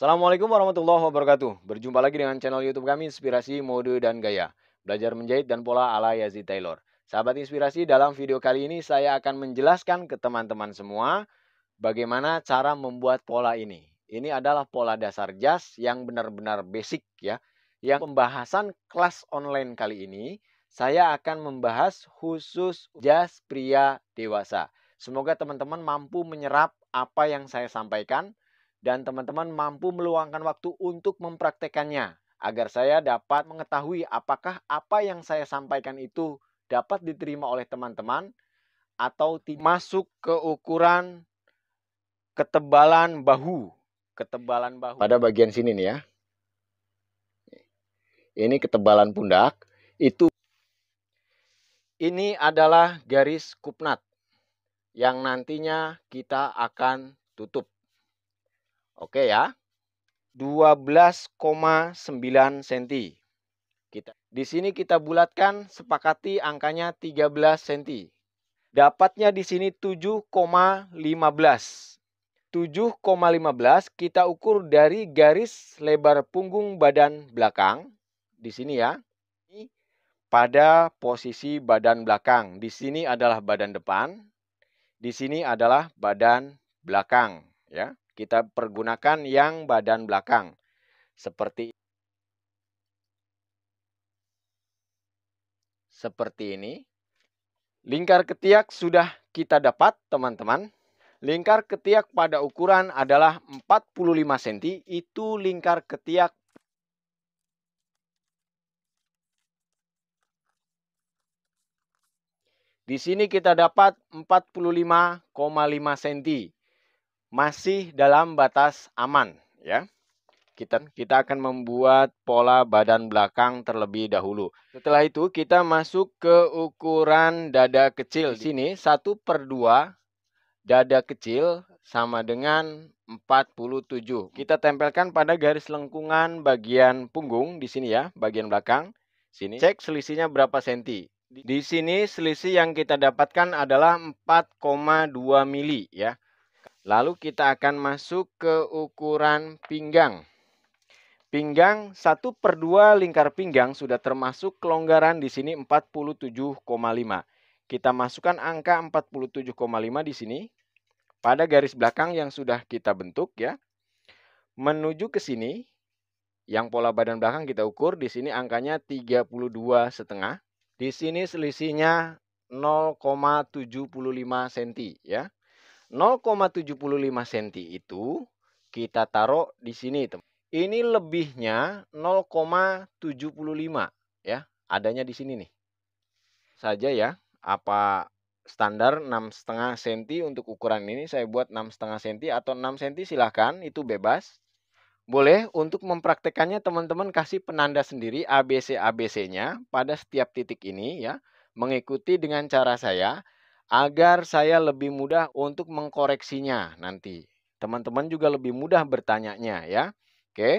Assalamualaikum warahmatullahi wabarakatuh. Berjumpa lagi dengan channel YouTube kami Inspirasi Mode dan Gaya. Belajar menjahit dan pola ala Yazid Taylor. Sahabat inspirasi, dalam video kali ini saya akan menjelaskan ke teman-teman semua bagaimana cara membuat pola ini. Ini adalah pola dasar jas yang benar-benar basic ya. Yang pembahasan kelas online kali ini, saya akan membahas khusus jas pria dewasa. Semoga teman-teman mampu menyerap apa yang saya sampaikan dan teman-teman mampu meluangkan waktu untuk mempraktekannya agar saya dapat mengetahui apakah apa yang saya sampaikan itu dapat diterima oleh teman-teman atau masuk ke ukuran ketebalan bahu, ketebalan bahu. Pada bagian sini nih ya. Ini ketebalan pundak itu ini adalah garis kupnat yang nantinya kita akan tutup. Oke ya. 12,9 cm. Kita di sini kita bulatkan sepakati angkanya 13 cm. Dapatnya di sini 7,15. 7,15 kita ukur dari garis lebar punggung badan belakang di sini ya. Pada posisi badan belakang. Di sini adalah badan depan. Di sini adalah badan belakang ya. Kita pergunakan yang badan belakang. Seperti seperti ini. Lingkar ketiak sudah kita dapat, teman-teman. Lingkar ketiak pada ukuran adalah 45 cm, itu lingkar ketiak Di sini kita dapat 45,5 cm masih dalam batas aman ya. Kita kita akan membuat pola badan belakang terlebih dahulu. Setelah itu kita masuk ke ukuran dada kecil sini 1 per 2 dada kecil sama dengan 47. Kita tempelkan pada garis lengkungan bagian punggung di sini ya, bagian belakang. Sini. Cek selisihnya berapa senti. Di sini selisih yang kita dapatkan adalah 4,2 mili ya. Lalu kita akan masuk ke ukuran pinggang. Pinggang 1 per 2 lingkar pinggang sudah termasuk kelonggaran di sini 47,5. Kita masukkan angka 47,5 di sini pada garis belakang yang sudah kita bentuk ya. Menuju ke sini, yang pola badan belakang kita ukur, di sini angkanya 32 setengah. Di sini selisihnya 0,75 cm ya. 0,75 cm itu kita taruh di sini Ini lebihnya 0,75 ya, adanya di sini nih. Saja ya, apa standar 6,5 cm untuk ukuran ini saya buat 6,5 cm atau 6 cm silahkan itu bebas. Boleh untuk mempraktekannya teman-teman kasih penanda sendiri ABC ABC-nya pada setiap titik ini ya, mengikuti dengan cara saya agar saya lebih mudah untuk mengkoreksinya nanti. Teman-teman juga lebih mudah bertanya ya. Oke.